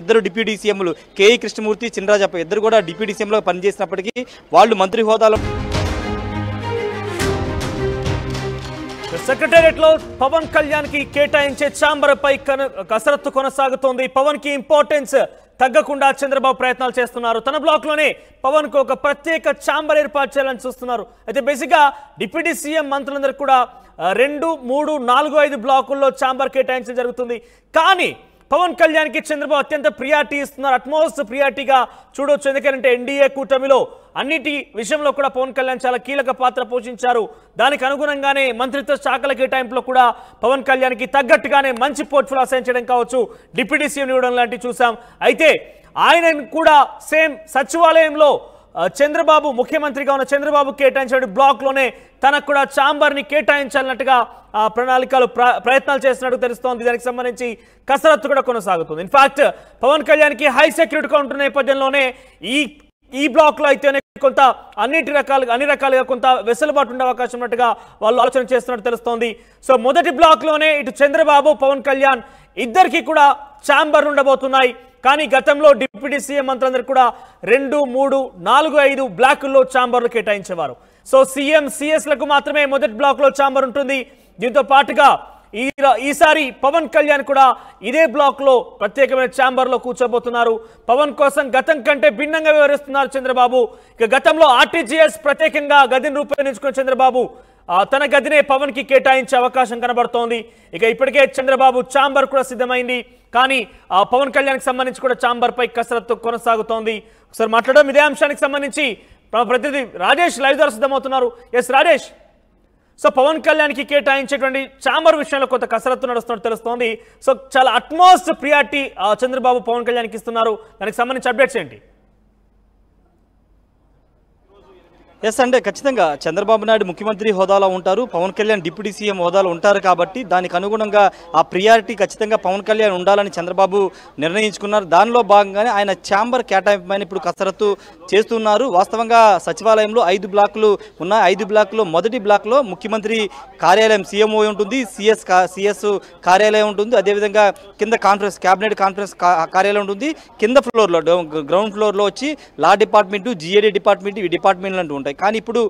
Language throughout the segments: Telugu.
ఇద్దరు డిప్యూటీ సీఎంలు కేఈ కృష్ణమూర్తి చినరాజప్ప ఇద్దరు కూడా డిప్యూటీ సీఎంలో పనిచేసినప్పటికీ వాళ్ళు మంత్రి హోదాలో సెక్రటేరియట్ లో పవన్ కళ్యాణ్ కి కేటాయించే చాంబర్ పై కసరత్తు కొనసాగుతోంది పవన్ కి ఇంపార్టెన్స్ తగ్గకుండా చంద్రబాబు ప్రయత్నాలు చేస్తున్నారు తన బ్లాక్ లోనే పవన్ కు ఒక ప్రత్యేక చాంబర్ ఏర్పాటు చేయాలని చూస్తున్నారు అయితే బేసిక్ గా డిప్యూటీ సీఎం మంత్రులందరూ కూడా రెండు మూడు నాలుగు ఐదు బ్లాకుల్లో చాంబర్ కేటాయించడం జరుగుతుంది కానీ పవన్ కళ్యాణ్కి చంద్రబాబు అత్యంత ప్రియారిటీ ఇస్తున్నారు అట్మోస్ట్ ప్రియారిటీగా చూడవచ్చు ఎందుకంటే ఎన్డీఏ కూటమిలో అన్నిటి విషయంలో కూడా పవన్ కళ్యాణ్ చాలా కీలక పాత్ర పోషించారు దానికి అనుగుణంగానే మంత్రిత్వ శాఖల కేటాయింపులో కూడా పవన్ కళ్యాణ్కి తగ్గట్టుగానే మంచి పోర్ట్ఫుల్ అసైన్ చేయడం కావచ్చు డిప్యూటీ సీఎం ఇవ్వడం లాంటివి చూసాం అయితే ఆయన కూడా సేమ్ సచివాలయంలో చంద్రబాబు ముఖ్యమంత్రిగా ఉన్న చంద్రబాబు కేటాయించిన బ్లాక్లోనే తనకు కూడా ఛాంబర్ని కేటాయించాలన్నట్టుగా ప్రణాళికలు ప్రయత్నాలు చేస్తున్నట్టు తెలుస్తోంది దానికి సంబంధించి కసరత్తు కూడా కొనసాగుతుంది ఇన్ఫాక్ట్ పవన్ కళ్యాణ్కి హై సెక్యూరిటీగా ఉంటున్న నేపథ్యంలోనే ఈ ఈ బ్లాక్లో అయితేనే కొంత అన్నిటి రకాలుగా అన్ని రకాలుగా కొంత వెసులుబాటు ఉండే అవకాశం ఉన్నట్టుగా వాళ్ళు ఆలోచన చేస్తున్నట్టు తెలుస్తోంది సో మొదటి బ్లాక్లోనే ఇటు చంద్రబాబు పవన్ కళ్యాణ్ ఇద్దరికీ కూడా చాంబర్లు ఉండబోతున్నాయి కానీ గతంలో డిప్యూటీ సీఎం మంత్రులందరూ కూడా రెండు మూడు నాలుగు ఐదు బ్లాకుల్లో ఛాంబర్లు కేటాయించేవారు సో సీఎం సిఎస్లకు మాత్రమే మొదటి బ్లాక్లో ఛాంబర్ ఉంటుంది దీంతో పాటుగా ఈ ఈసారి పవన్ కళ్యాణ్ కూడా ఇదే బ్లాక్లో ప్రత్యేకమైన ఛాంబర్లో కూర్చోబోతున్నారు పవన్ కోసం గతం కంటే భిన్నంగా వివరిస్తున్నారు చంద్రబాబు ఇక గతంలో ఆర్టీజీఎస్ ప్రత్యేకంగా గదిని రూపొందించుకున్న చంద్రబాబు తన గదినే పవన్ కి కేటాయించే అవకాశం కనబడుతోంది ఇక ఇప్పటికే చంద్రబాబు చాంబర్ కూడా సిద్ధమైంది కానీ పవన్ కళ్యాణ్కి సంబంధించి కూడా చాంబర్ పై కసరత్తు కొనసాగుతోంది ఒకసారి మాట్లాడడం ఇదే అంశానికి సంబంధించి ప్రతినిధి రాజేష్ లైవ్ ద్వారా సిద్ధమవుతున్నారు ఎస్ రాజేష్ సో పవన్ కళ్యాణ్కి కేటాయించేటువంటి చాంబర్ విషయంలో కొంత కసరత్తు నడుస్తున్నట్టు తెలుస్తోంది సో చాలా అట్మోస్ట్ ప్రియారిటీ చంద్రబాబు పవన్ కళ్యాణ్కి ఇస్తున్నారు దానికి సంబంధించి అప్డేట్స్ ఏంటి ఎస్ అంటే ఖచ్చితంగా చంద్రబాబు నాయుడు ముఖ్యమంత్రి హోదాలో ఉంటారు పవన్ కళ్యాణ్ డిప్యూటీ సీఎం హోదాలో ఉంటారు కాబట్టి దానికి అనుగుణంగా ఆ ప్రియారిటీ ఖచ్చితంగా పవన్ కళ్యాణ్ ఉండాలని చంద్రబాబు నిర్ణయించుకున్నారు దానిలో భాగంగానే ఆయన ఛాంబర్ కేటాయింపుమైన ఇప్పుడు కసరత్తు చేస్తున్నారు వాస్తవంగా సచివాలయంలో ఐదు బ్లాకులు ఉన్నాయి ఐదు బ్లాక్లో మొదటి బ్లాక్లో ముఖ్యమంత్రి కార్యాలయం సీఎంఓ ఉంటుంది సిఎస్ సిఎస్ కార్యాలయం ఉంటుంది అదేవిధంగా కింద కాన్ఫరెన్స్ క్యాబినెట్ కాన్ఫరెన్స్ కార్యాలయం ఉంటుంది కింద ఫ్లోర్లో గ్రౌండ్ ఫ్లోర్లో వచ్చి లా డిపార్ట్మెంటు జిఏడి డిపార్ట్మెంట్ ఈ డిపార్ట్మెంట్లు అంటూ ఉంటాయి ఉంటాయి కానీ ఇప్పుడు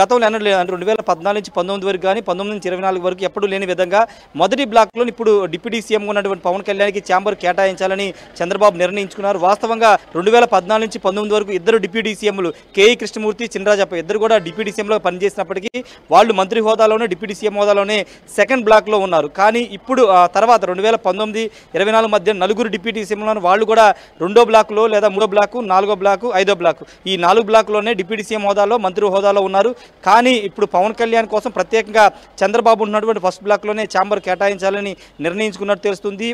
గతంలో రెండు వేల పద్నాలుగు నుంచి పంతొమ్మిది వరకు కానీ పంతొమ్మిది నుంచి ఇరవై నాలుగు వరకు ఎప్పుడూ లేని విధంగా మొదటి బ్లాక్లో ఇప్పుడు డిప్యూటీ సీఎం ఉన్నటువంటి పవన్ కళ్యాణ్కి ఛాంబర్ కేటాయించాలని చంద్రబాబు నిర్ణయించుకున్నారు వాస్తవంగా రెండు వేల పద్నాలుగు నుంచి పంతొమ్మిది వరకు ఇద్దరు డిప్యూటీ సీఎంలు కేఈ కృష్ణమూర్తి చినరాజప్ప ఇద్దరు కూడా డిప్యూటీ సీఎంలో పనిచేసినప్పటికీ వాళ్ళు మంత్రి హోదాలోనే డిప్యూటీ సీఎం హోదాలోనే సెకండ్ బ్లాక్లో ఉన్నారు కానీ ఇప్పుడు తర్వాత రెండు వేల పంతొమ్మిది ఇరవై నాలుగు మధ్య నలుగురు డిప్యూటీ సీఎంలను వాళ్ళు కూడా రెండో బ్లాక్లో లేదా మూడో బ్లాక్ నాలుగో బ్లాక్ ఐదో బ్లాక్ ఈ నాలుగు బ్లాక్లోనే డిప్యూటీ సీఎం హోదా హోదాలో మంత్రి హోదాలో ఉన్నారు కానీ ఇప్పుడు పవన్ కళ్యాణ్ కోసం ప్రత్యేకంగా చంద్రబాబు ఉన్నటువంటి ఫస్ట్ బ్లాక్లోనే ఛాంబర్ కేటాయించాలని నిర్ణయించుకున్నట్టు తెలుస్తుంది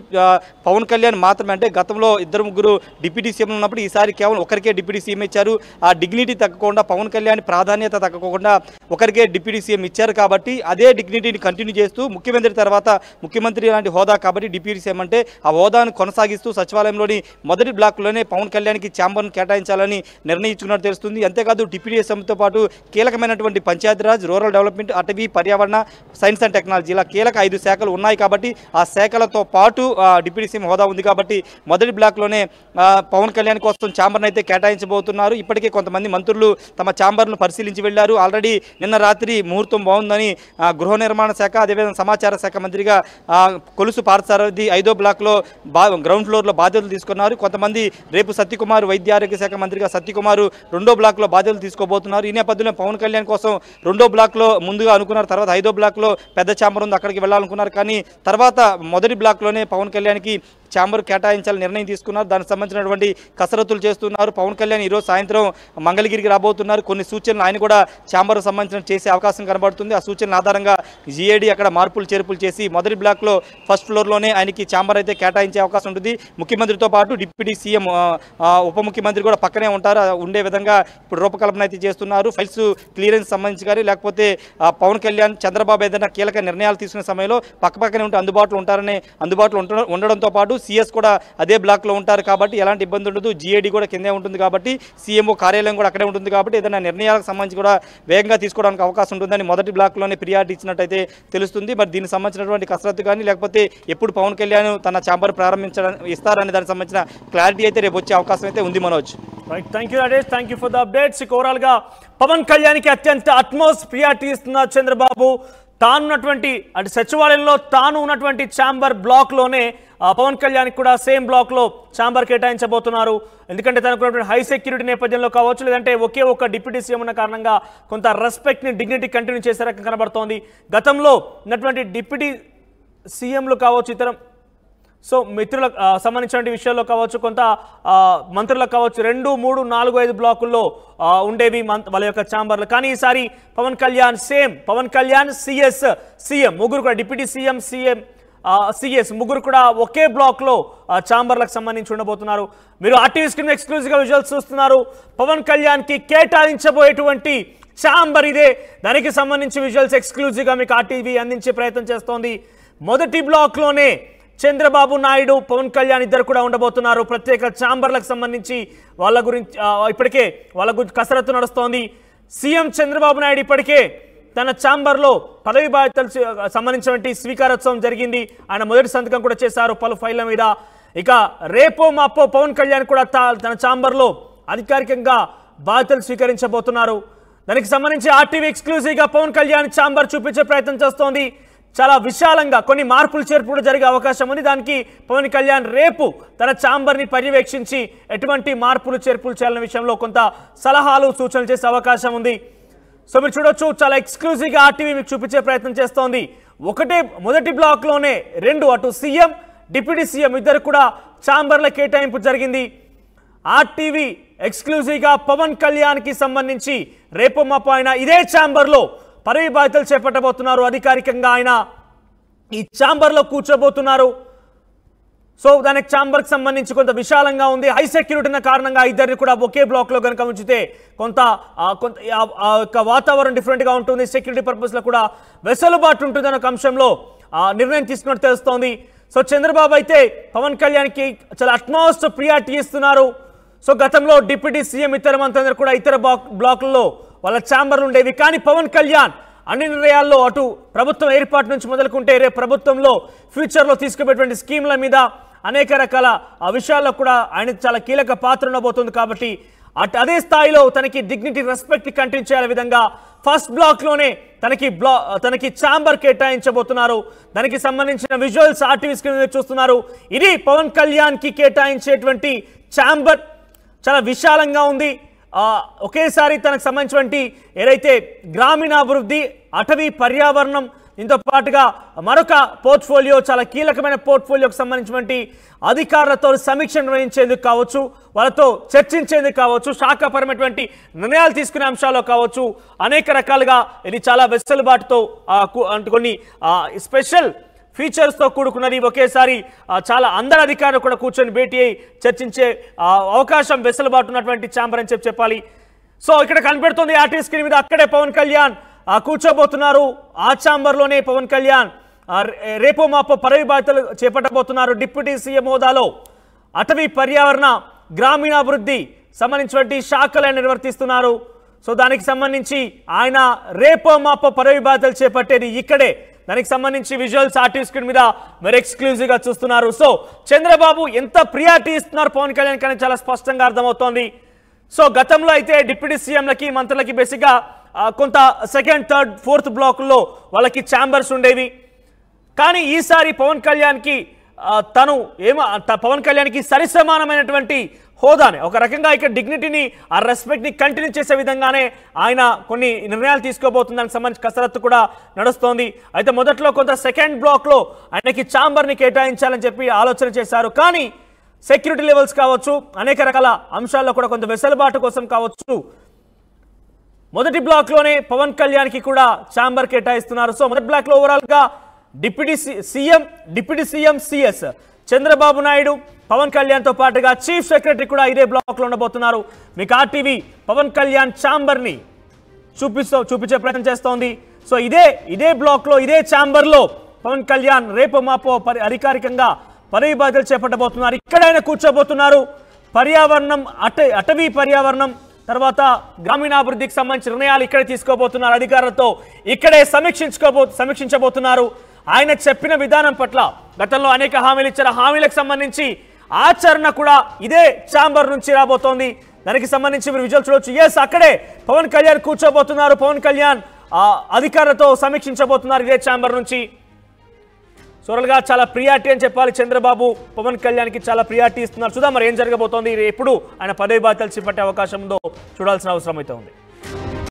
పవన్ కళ్యాణ్ మాత్రమే అంటే గతంలో ఇద్దరు ముగ్గురు డిప్యూటీ సీఎం ఉన్నప్పుడు ఈసారి కేవలం ఒకరికే డిప్యూటీ సీఎం ఇచ్చారు ఆ డిగ్నిటీ తగ్గకుండా పవన్ కళ్యాణ్ ప్రాధాన్యత తగ్గకుండా ఒకరికే డిప్యూటీ సీఎం ఇచ్చారు కాబట్టి అదే డిగ్నిటీని కంటిన్యూ చేస్తూ ముఖ్యమంత్రి తర్వాత ముఖ్యమంత్రి లాంటి హోదా కాబట్టి డిప్యూటీ సీఎం అంటే ఆ హోదాను కొనసాగిస్తూ సచివాలయంలోని మొదటి బ్లాక్లోనే పవన్ కళ్యాణ్కి ఛాంబర్ను కేటాయించాలని నిర్ణయించుకున్నట్టు తెలుస్తుంది అంతేకాదు డిప్యూటీ సంస్థతో పాటు కీలకమైనటువంటి పంచాయతీరాజ్ రూరల్ డెవలప్మెంట్ అటవీ పర్యావరణ సైన్స్ అండ్ టెక్నాలజీ ఇలా కీలక ఐదు శాఖలు ఉన్నాయి కాబట్టి ఆ శాఖలతో పాటు డిప్యూటీ సీఎం హోదా ఉంది కాబట్టి మొదటి బ్లాక్లోనే పవన్ కళ్యాణ్ కోసం ఛాంబర్ను అయితే కేటాయించబోతున్నారు ఇప్పటికే కొంతమంది మంత్రులు తమ ఛాంబర్ను పరిశీలించి వెళ్లారు ఆల్రెడీ నిన్న రాత్రి ముహూర్తం బాగుందని గృహ నిర్మాణ శాఖ అదేవిధంగా సమాచార శాఖ మంత్రిగా కొలుసు పార్సారథి ఐదో బ్లాక్లో బా గ్రౌండ్ ఫ్లోర్లో బాధ్యతలు తీసుకున్నారు కొంతమంది రేపు సత్యకుమార్ వైద్య ఆరోగ్య శాఖ మంత్రిగా సత్యకుమారు రెండో బ్లాక్లో బాధ్యతలు తీసుకోబోతున్నారు వెళ్ళబోతున్నారు ఈ నేపథ్యంలో పవన్ కళ్యాణ్ కోసం రెండో బ్లాక్లో ముందుగా అనుకున్నారు తర్వాత ఐదో బ్లాక్లో పెద్ద చాంబర్ ఉంది అక్కడికి వెళ్ళాలనుకున్నారు కానీ తర్వాత మొదటి బ్లాక్లోనే పవన్ కళ్యాణ్కి ఛాంబర్ కేటాయించాలని నిర్ణయం తీసుకున్నారు దానికి సంబంధించినటువంటి కసరత్తులు చేస్తున్నారు పవన్ కళ్యాణ్ ఈరోజు సాయంత్రం మంగళగిరికి రాబోతున్నారు కొన్ని సూచనలు ఆయన కూడా ఛాంబర్ సంబంధించిన చేసే అవకాశం కనబడుతుంది ఆ సూచనల ఆధారంగా జీఏడీ అక్కడ మార్పులు చేర్పులు చేసి మొదటి బ్లాక్లో ఫస్ట్ ఫ్లోర్లోనే ఆయనకి ఛాంబర్ అయితే కేటాయించే అవకాశం ఉంటుంది ముఖ్యమంత్రితో పాటు డిప్యూటీ సీఎం ఉప ముఖ్యమంత్రి కూడా పక్కనే ఉంటారు ఉండే విధంగా ఇప్పుడు రూపకల్పన అయితే చేస్తున్నారు ఫైల్స్ క్లియరెన్స్ సంబంధించి కానీ లేకపోతే పవన్ కళ్యాణ్ చంద్రబాబు ఏదైనా కీలక నిర్ణయాలు తీసుకునే సమయంలో పక్కపక్కనే ఉంటే అందుబాటులో ఉంటారనే అందుబాటులో ఉండడంతో పాటు సీఎస్ కూడా అదే బ్లాక్లో ఉంటారు కాబట్టి ఎలాంటి ఇబ్బంది ఉండదు జీఏడీ కూడా కిందే ఉంటుంది కాబట్టి సీఎంఓ కార్యాలయం కూడా అక్కడే ఉంటుంది కాబట్టి ఏదైనా నిర్ణయాలకు సంబంధించి కూడా వేగంగా తీసుకోవడానికి అవకాశం ఉంటుందని మొదటి బ్లాక్లోనే ఫిర్యాదు ఇచ్చినట్టయితే తెలుస్తుంది మరి దీనికి సంబంధించినటువంటి కసరత్తు కానీ లేకపోతే ఎప్పుడు పవన్ కళ్యాణ్ తన ఛాంబర్ ప్రారంభించడానికి ఇస్తారని దానికి సంబంధించిన క్లారిటీ అయితే రేపు వచ్చే అవకాశం అయితే ఉంది Manoj right thank you Rajesh thank you for the updates overall గా పవన్ కళ్యాణ్కి అత్యంత అట్మోస్ ప్రియారిటీ ఇస్తున్నారు చంద్రబాబు తానున్నటువంటి అంటే సచివాలయంలో తాను ఉన్నటువంటి ఛాంబర్ బ్లాక్లోనే పవన్ కళ్యాణ్కి కూడా సేమ్ బ్లాక్లో ఛాంబర్ కేటాయించబోతున్నారు ఎందుకంటే తనకున్నటువంటి హై సెక్యూరిటీ నేపథ్యంలో కావచ్చు లేదంటే ఒకే ఒక్క డిప్యూటీ సీఎం ఉన్న కారణంగా కొంత రెస్పెక్ట్ని డిగ్నిటీ కంటిన్యూ చేసే రకం కనబడుతోంది గతంలో ఉన్నటువంటి డిప్యూటీ సీఎంలు కావచ్చు ఇతర సో మిత్రులకు సంబంధించిన విషయాల్లో కావచ్చు కొంత మంత్రులకు కావచ్చు రెండు మూడు నాలుగు ఐదు బ్లాకుల్లో ఉండేవి వాళ్ళ యొక్క ఛాంబర్లు కానీ ఈసారి Pawan Kalyan same Pawan Kalyan CS CM ముగ్గురు కూడా డిప్యూటీ సీఎం సీఎం సిఎస్ ముగ్గురు కూడా ఒకే బ్లాక్లో ఛాంబర్లకు సంబంధించి ఉండబోతున్నారు మీరు ఆర్టీవీ స్క్రీన్ ఎక్స్క్లూజివ్గా విజువల్స్ చూస్తున్నారు పవన్ కళ్యాణ్కి కేటాయించబోయేటువంటి ఛాంబర్ ఇదే దానికి సంబంధించి విజువల్స్ ఎక్స్క్లూజివ్గా మీకు ఆర్టీవీ అందించే ప్రయత్నం చేస్తోంది మొదటి బ్లాక్లోనే చంద్రబాబు నాయుడు పవన్ కళ్యాణ్ ఇద్దరు కూడా ఉండబోతున్నారు ప్రత్యేక ఛాంబర్లకు సంబంధించి వాళ్ళ గురించి ఇప్పటికే వాళ్ళ గురించి కసరత్తు నడుస్తోంది సీఎం చంద్రబాబు నాయుడు ఇప్పటికే తన ఛాంబర్లో పదవి బాధ్యతలు సంబంధించినటువంటి స్వీకారోత్సవం జరిగింది ఆయన మొదటి సంతకం కూడా చేశారు పలు ఫైళ్ల మీద ఇక రేపో మాపో పవన్ కళ్యాణ్ కూడా తన ఛాంబర్లో అధికారికంగా బాధ్యతలు స్వీకరించబోతున్నారు దానికి సంబంధించి ఆర్టీవీ ఎక్స్క్లూజివ్గా పవన్ కళ్యాణ్ ఛాంబర్ చూపించే ప్రయత్నం చేస్తోంది చాలా విశాలంగా కొన్ని మార్పులు చేర్పులు జరిగే అవకాశం ఉంది దానికి పవన్ కళ్యాణ్ రేపు తన ఛాంబర్ని పర్యవేక్షించి ఎటువంటి మార్పులు చేర్పులు చేయాలనే విషయంలో కొంత సలహాలు సూచనలు చేసే అవకాశం ఉంది సో మీరు చూడొచ్చు చాలా ఎక్స్క్లూజివ్గా ఆర్టీవీ మీకు చూపించే ప్రయత్నం చేస్తోంది ఒకటే మొదటి బ్లాక్లోనే రెండు అటు సీఎం డిప్యూటీ సీఎం ఇద్దరు కూడా ఛాంబర్ల కేటాయింపు జరిగింది ఆర్టీవీ ఎక్స్క్లూజివ్గా పవన్ కళ్యాణ్కి సంబంధించి రేపు మాపైన ఇదే ఛాంబర్లో పదవి బాధ్యతలు చేపట్టబోతున్నారు అధికారికంగా ఆయన ఈ ఛాంబర్లో కూర్చోబోతున్నారు సో దానికి ఛాంబర్కి సంబంధించి కొంత విశాలంగా ఉంది హై సెక్యూరిటీ కారణంగా ఇద్దరిని కూడా ఒకే బ్లాక్లో కనుక ఉంచితే కొంత కొంత యొక్క వాతావరణం డిఫరెంట్గా ఉంటుంది సెక్యూరిటీ పర్పస్లో కూడా వెసులుబాటు ఉంటుంది అనే అంశంలో నిర్ణయం తీసుకున్నట్టు తెలుస్తోంది సో చంద్రబాబు అయితే పవన్ కళ్యాణ్కి చాలా అట్మోస్ట్ ప్రియారిటీ ఇస్తున్నారు సో గతంలో డిప్యూటీ సీఎం ఇతర మంత్రి కూడా ఇతర బ్లాక్ బ్లాకుల్లో వాళ్ళ ఛాంబర్లు ఉండేవి కానీ పవన్ కళ్యాణ్ అన్ని నిర్ణయాల్లో అటు ప్రభుత్వం ఏర్పాటు నుంచి మొదలుకుంటే రేపు ప్రభుత్వంలో ఫ్యూచర్లో తీసుకునేటువంటి స్కీమ్ల మీద అనేక రకాల విషయాల్లో కూడా ఆయన చాలా కీలక పాత్ర ఉండబోతుంది కాబట్టి అటు అదే స్థాయిలో తనకి డిగ్నిటీ రెస్పెక్ట్ కంటిన్యూ చేయాల విధంగా ఫస్ట్ బ్లాక్లోనే తనకి బ్లా తనకి ఛాంబర్ కేటాయించబోతున్నారు దానికి సంబంధించిన విజువల్స్ ఆర్టీవీ స్క్రీన్ మీద చూస్తున్నారు ఇది పవన్ కళ్యాణ్కి కేటాయించేటువంటి ఛాంబర్ చాలా విశాలంగా ఉంది ఒకేసారి తనకు సంబంధించినటువంటి ఏదైతే గ్రామీణాభివృద్ధి అటవీ పర్యావరణం దీంతో పాటుగా మరొక పోర్ట్ఫోలియో చాలా కీలకమైన పోర్ట్ఫోలియోకి సంబంధించినటువంటి అధికారులతో సమీక్ష నిర్వహించేందుకు కావచ్చు వాళ్ళతో చర్చించేందుకు కావచ్చు శాఖపరమైనటువంటి నిర్ణయాలు తీసుకునే అంశాల్లో కావచ్చు అనేక రకాలుగా ఇది చాలా వెసులుబాటుతో కొన్ని స్పెషల్ ఫీచర్స్తో కూడుకున్నది ఒకేసారి చాలా అందరి అధికారులు కూడా కూర్చొని భేటీ అయి చర్చించే అవకాశం వెసులుబాటు ఉన్నటువంటి ఛాంబర్ అని చెప్పి చెప్పాలి సో ఇక్కడ కనిపెడుతుంది ఆర్టీ స్క్రీన్ మీద అక్కడే పవన్ కళ్యాణ్ కూర్చోబోతున్నారు ఆ ఛాంబర్లోనే పవన్ కళ్యాణ్ రేపో మాపో పదవి బాధ్యతలు చేపట్టబోతున్నారు డిప్యూటీ సీఎం హోదాలో అటవీ పర్యావరణ గ్రామీణాభివృద్ధి సంబంధించినటువంటి శాఖలను నిర్వర్తిస్తున్నారు సో దానికి సంబంధించి ఆయన రేపో మాపో పదవి బాధ్యతలు చేపట్టేది ఇక్కడే దానికి సంబంధించి విజువల్స్ ఆర్టిస్ట్ స్క్రీన్ మీద ఎక్స్క్లూజివ్ గా చూస్తున్నారు సో చంద్రబాబు ఎంత ప్రియారిటీ ఇస్తున్నారు పవన్ కళ్యాణ్ కానీ చాలా స్పష్టంగా అర్థమవుతోంది సో గతంలో అయితే డిప్యూటీ సీఎంలకి మంత్రులకి బేసిక్గా కొంత సెకండ్ థర్డ్ ఫోర్త్ బ్లాక్లో వాళ్ళకి ఛాంబర్స్ ఉండేవి కానీ ఈసారి పవన్ కళ్యాణ్కి తను ఏమో పవన్ కళ్యాణ్కి సరిసమానమైనటువంటి హోదానే ఒక రకంగా ఇక్కడ డిగ్నిటీని ఆ రెస్పెక్ట్ని కంటిన్యూ చేసే విధంగానే ఆయన కొన్ని నిర్ణయాలు దానికి సంబంధించి కసరత్తు కూడా నడుస్తోంది అయితే మొదట్లో కొంత సెకండ్ బ్లాక్లో ఆయనకి ఛాంబర్ని కేటాయించాలని చెప్పి ఆలోచన చేశారు కానీ సెక్యూరిటీ లెవెల్స్ కావచ్చు అనేక రకాల అంశాల్లో కూడా కొంత వెసులుబాటు కోసం కావచ్చు మొదటి బ్లాక్లోనే పవన్ కళ్యాణ్కి కూడా ఛాంబర్ కేటాయిస్తున్నారు సో మొదటి బ్లాక్లో ఓవరాల్గా deputy CM deputy CM CS Chandrababu Naidu Pawan Kalyan తో పాటుగా చీఫ్ సెక్రటరీ కూడా ఇదే బ్లాక్లో ఉండబోతున్నారు మీకు ఆర్టీవీ పవన్ కళ్యాణ్ ని చూపిస్తూ చూపించే ప్రయత్నం చేస్తోంది సో ఇదే ఇదే బ్లాక్లో ఇదే లో పవన్ కళ్యాణ్ రేపు మాపో అధికారికంగా పదవి బాధ్యతలు చేపట్టబోతున్నారు ఇక్కడైనా కూర్చోబోతున్నారు పర్యావరణం అట అటవీ పర్యావరణం తర్వాత గ్రామీణాభివృద్ధికి సంబంధించిన నిర్ణయాలు ఇక్కడే తీసుకోబోతున్నారు అధికారులతో ఇక్కడే సమీక్షించుకోబో సమీక్షించబోతున్నారు ఆయన చెప్పిన విధానం పట్ల గతంలో అనేక హామీలు ఇచ్చిన హామీలకు సంబంధించి ఆచరణ కూడా ఇదే ఛాంబర్ నుంచి రాబోతోంది దానికి సంబంధించి మీరు విజువల్ చూడవచ్చు ఎస్ అక్కడే పవన్ కళ్యాణ్ కూర్చోబోతున్నారు పవన్ కళ్యాణ్ అధికారులతో సమీక్షించబోతున్నారు ఇదే ఛాంబర్ నుంచి సోరల్గా చాలా ప్రియారిటీ అని చెప్పాలి చంద్రబాబు పవన్ కళ్యాణ్కి చాలా ప్రియారిటీ ఇస్తున్నారు చూద్దాం మరి ఏం జరగబోతోంది ఎప్పుడు ఆయన పదవి బాధ్యతలు చేపట్టే అవకాశం ఉందో చూడాల్సిన అవసరం అయితే ఉంది